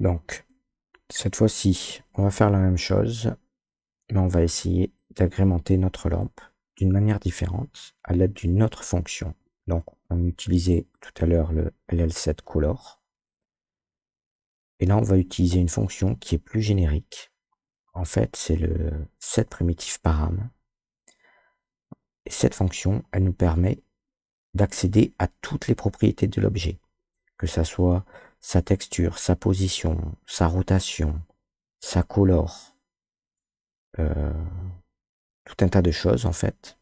Donc, cette fois-ci, on va faire la même chose, mais on va essayer d'agrémenter notre lampe d'une manière différente à l'aide d'une autre fonction. Donc, on utilisait tout à l'heure le LL7 color. Et là, on va utiliser une fonction qui est plus générique. En fait, c'est le set param. cette fonction, elle nous permet d'accéder à toutes les propriétés de l'objet, que ce soit sa texture, sa position, sa rotation, sa color. Euh, tout un tas de choses en fait.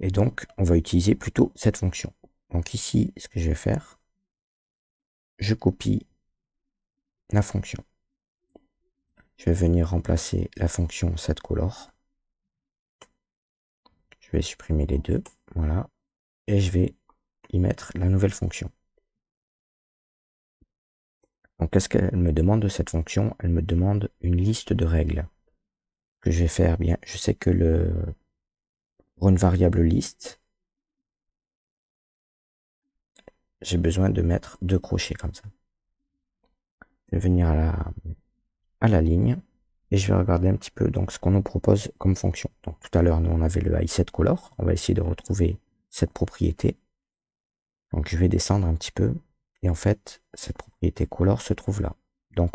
Et donc, on va utiliser plutôt cette fonction. Donc ici, ce que je vais faire, je copie la fonction. Je vais venir remplacer la fonction setColor. Je vais supprimer les deux, voilà. Et je vais y mettre la nouvelle fonction. Donc qu'est-ce qu'elle me demande de cette fonction Elle me demande une liste de règles. Que je vais faire bien. Je sais que le pour une variable liste, j'ai besoin de mettre deux crochets comme ça. Je vais venir à la, à la ligne et je vais regarder un petit peu donc ce qu'on nous propose comme fonction. Donc tout à l'heure, nous on avait le i7 color. On va essayer de retrouver cette propriété. Donc je vais descendre un petit peu et en fait, cette propriété color se trouve là. Donc,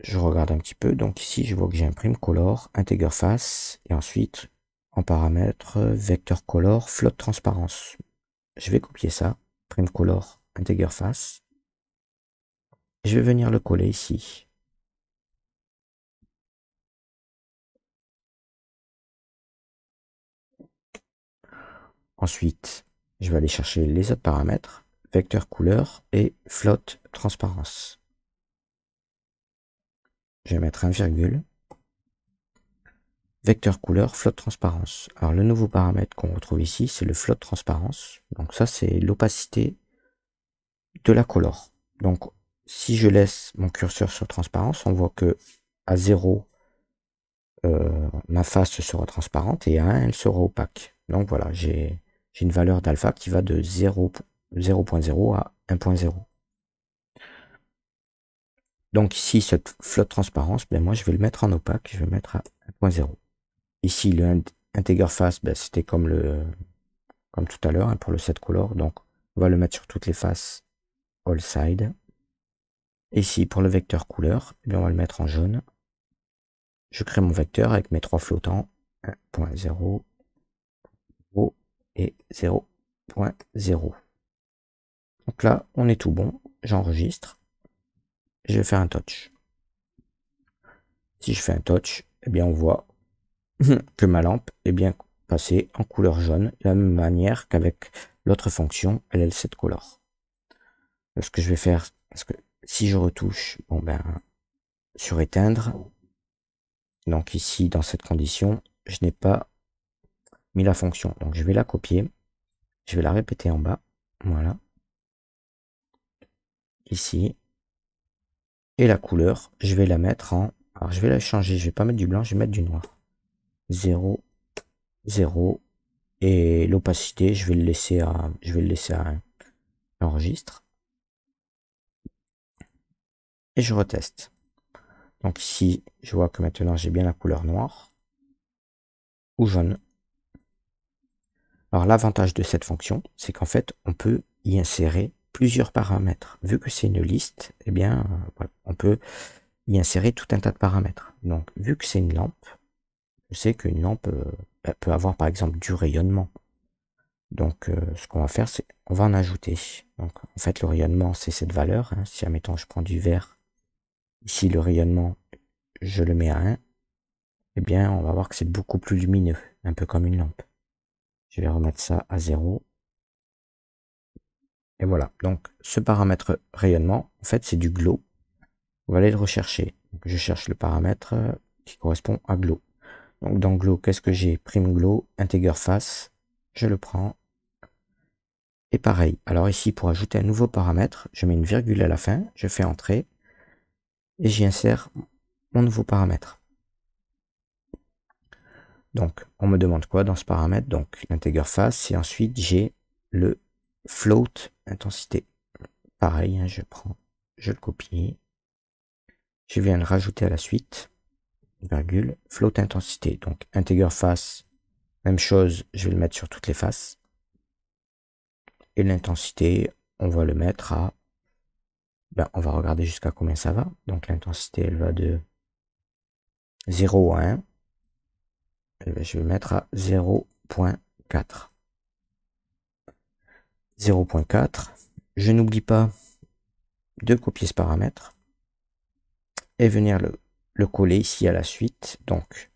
je regarde un petit peu. Donc ici, je vois que j'ai un prime color, integer face, et ensuite, en paramètre, vecteur color, flotte transparence. Je vais copier ça, prime color, integer face. Je vais venir le coller ici. Ensuite, je vais aller chercher les autres paramètres, vecteur couleur et flotte transparence. Je vais mettre un virgule, vecteur couleur, flotte transparence. Alors le nouveau paramètre qu'on retrouve ici, c'est le flotte transparence. Donc ça, c'est l'opacité de la couleur. Donc si je laisse mon curseur sur transparence, on voit que à 0, euh, ma face sera transparente et à 1, elle sera opaque. Donc voilà, j'ai j'ai une valeur d'alpha qui va de 0.0 à 1.0. Donc ici, cette flotte transparence, ben moi je vais le mettre en opaque, je vais le mettre à 1.0. Ici, le integer face, ben c'était comme le comme tout à l'heure hein, pour le set color, donc on va le mettre sur toutes les faces all side. Ici, pour le vecteur couleur, ben on va le mettre en jaune. Je crée mon vecteur avec mes trois flottants, 1.0, 0, et 0.0. Donc là, on est tout bon. J'enregistre. Je vais faire un touch. Si je fais un touch, et eh bien on voit que ma lampe est bien passée en couleur jaune, de la même manière qu'avec l'autre fonction LL7 color. Ce que je vais faire, parce que si je retouche, bon ben, sur éteindre, donc ici dans cette condition, je n'ai pas la fonction. Donc je vais la copier, je vais la répéter en bas, voilà, ici, et la couleur, je vais la mettre en, alors je vais la changer, je vais pas mettre du blanc, je vais mettre du noir, 0, 0, et l'opacité, je vais le laisser à, je vais le laisser à enregistre, et je reteste. Donc ici, je vois que maintenant j'ai bien la couleur noire ou jaune. Alors l'avantage de cette fonction, c'est qu'en fait, on peut y insérer plusieurs paramètres. Vu que c'est une liste, eh bien, euh, on peut y insérer tout un tas de paramètres. Donc, vu que c'est une lampe, je sais qu'une lampe euh, bah, peut avoir par exemple du rayonnement. Donc, euh, ce qu'on va faire, c'est on va en ajouter. Donc, en fait, le rayonnement, c'est cette valeur. Hein. Si Si, mettant je prends du vert, ici, le rayonnement, je le mets à 1, eh bien, on va voir que c'est beaucoup plus lumineux, un peu comme une lampe. Je vais remettre ça à 0. Et voilà. Donc, ce paramètre rayonnement, en fait, c'est du glow. On va aller le rechercher. je cherche le paramètre euh, qui correspond à glow. Donc, dans glow, qu'est-ce que j'ai Prime glow, integer face. Je le prends. Et pareil. Alors ici, pour ajouter un nouveau paramètre, je mets une virgule à la fin. Je fais entrer. Et j'y insère mon nouveau paramètre. Donc, on me demande quoi dans ce paramètre Donc, l'intégrer face, et ensuite j'ai le float intensité. Pareil, hein, je prends, je le copie, je viens le rajouter à la suite, virgule, float intensité. Donc, integer face, même chose, je vais le mettre sur toutes les faces. Et l'intensité, on va le mettre à, ben, on va regarder jusqu'à combien ça va. Donc, l'intensité, elle va de 0 à 1. Eh ben, je vais mettre à 0.4. 0.4. Je n'oublie pas de copier ce paramètre et venir le, coller ici à la suite. Donc,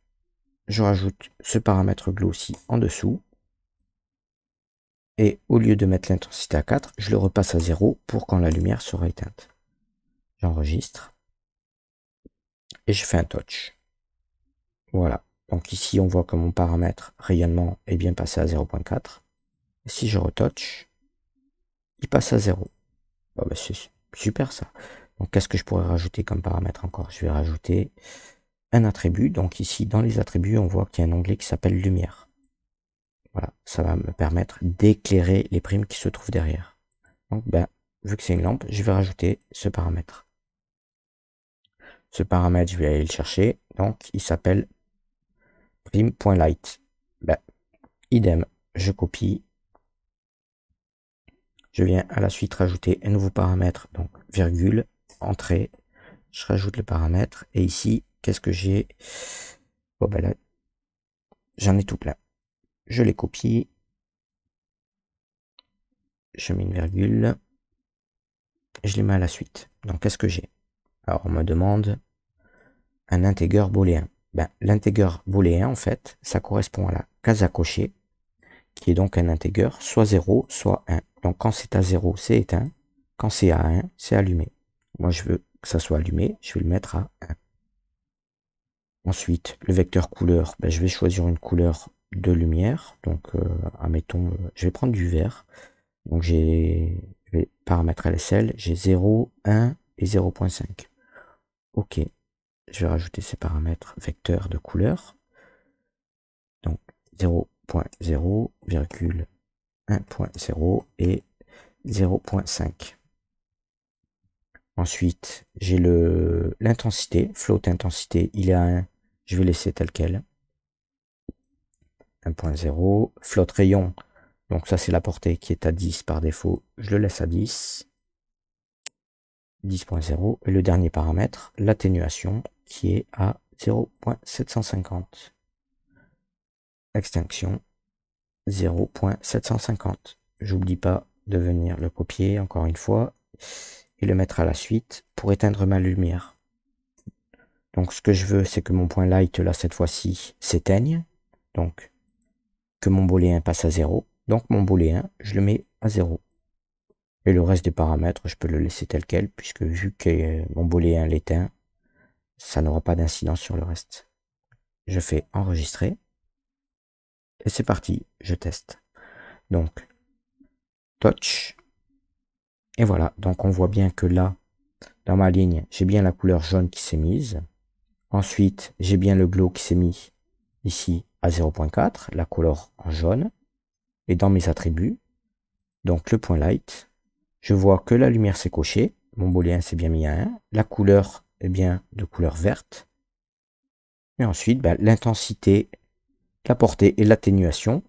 je rajoute ce paramètre aussi en dessous. Et au lieu de mettre l'intensité à 4, je le repasse à 0 pour quand la lumière sera éteinte. J'enregistre. Et je fais un touch. Voilà. Donc ici, on voit que mon paramètre rayonnement est bien passé à 0.4. Si je retouche, il passe à 0. Ben, c'est super ça. Donc qu'est-ce que je pourrais rajouter comme paramètre encore Je vais rajouter un attribut. Donc ici, dans les attributs, on voit qu'il y a un onglet qui s'appelle lumière. Voilà, ça va me permettre d'éclairer les primes qui se trouvent derrière. Donc ben, vu que c'est une lampe, je vais rajouter ce paramètre. Ce paramètre, je vais aller le chercher. Donc, il s'appelle bim.light. Ben, idem, je copie. Je viens à la suite rajouter un nouveau paramètre, donc virgule, entrée. Je rajoute le paramètre et ici, qu'est-ce que j'ai ben là, j'en ai tout plein. Je les copie. Je mets une virgule. je les mets à la suite. Donc qu'est-ce que j'ai Alors on me demande un intégrer booléen ben, volet booléen, en fait, ça correspond à la case à cocher, qui est donc un intégreur, soit 0, soit 1. Donc quand c'est à 0, c'est éteint. Quand c'est à 1, c'est allumé. Moi, je veux que ça soit allumé, je vais le mettre à 1. Ensuite, le vecteur couleur, ben, je vais choisir une couleur de lumière. Donc, euh, admettons, euh, je vais prendre du vert. Donc, j'ai je vais paramétrer la J'ai 0, 1 et 0.5. OK je vais rajouter ces paramètres vecteurs de couleur. Donc 0.0, 1.0 et 0.5. Ensuite, j'ai l'intensité, float intensité, il est à 1. Je vais laisser tel quel. 1.0. Float rayon, donc ça c'est la portée qui est à 10 par défaut. Je le laisse à 10. 10.0 et le dernier paramètre, l'atténuation, qui est à 0.750. Extinction 0.750. J'oublie pas de venir le copier encore une fois et le mettre à la suite pour éteindre ma lumière. Donc ce que je veux, c'est que mon point light, là, cette fois-ci, s'éteigne. Donc que mon booléen passe à 0. Donc mon booléen, je le mets à 0. Et le reste des paramètres, je peux le laisser tel quel, puisque vu que euh, mon booléen l'éteint, ça n'aura pas d'incidence sur le reste. Je fais enregistrer. Et c'est parti, je teste. Donc, touch. Et voilà, donc on voit bien que là, dans ma ligne, j'ai bien la couleur jaune qui s'est mise. Ensuite, j'ai bien le glow qui s'est mis ici à 0.4, la couleur en jaune. Et dans mes attributs, donc le point light, je vois que la lumière s'est cochée, mon booléen s'est bien mis à 1, la couleur est bien de couleur verte, et ensuite bah, l'intensité, la portée et l'atténuation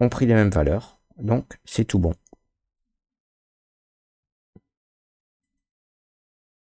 ont pris les mêmes valeurs, donc c'est tout bon.